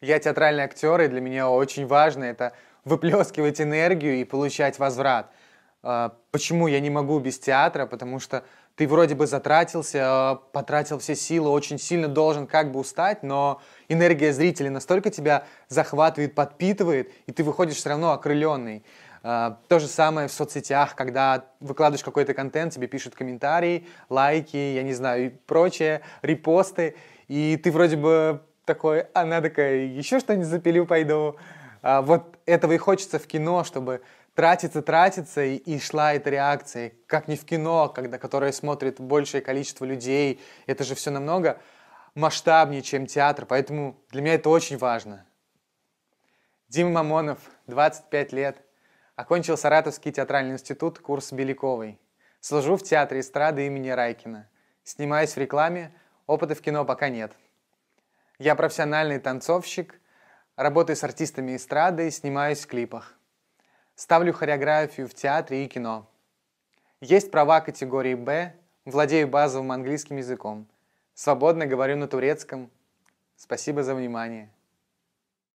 Я театральный актер, и для меня очень важно это выплескивать энергию и получать возврат. А, почему я не могу без театра? Потому что ты вроде бы затратился, а, потратил все силы, очень сильно должен как бы устать, но энергия зрителей настолько тебя захватывает, подпитывает, и ты выходишь все равно окрыленный. А, то же самое в соцсетях, когда выкладываешь какой-то контент, тебе пишут комментарии, лайки, я не знаю, и прочее, репосты, и ты вроде бы такой, она «А такая, еще что-нибудь запилю, пойду. А, вот этого и хочется в кино, чтобы тратиться, тратиться, и, и шла эта реакция. Как не в кино, когда, которое смотрит большее количество людей, это же все намного масштабнее, чем театр, поэтому для меня это очень важно. Дима Мамонов, 25 лет, окончил Саратовский театральный институт, курс Беляковой. Служу в театре эстрады имени Райкина. Снимаюсь в рекламе, опыта в кино пока нет. Я профессиональный танцовщик, работаю с артистами эстрады и снимаюсь в клипах. Ставлю хореографию в театре и кино. Есть права категории «Б», владею базовым английским языком. Свободно говорю на турецком. Спасибо за внимание.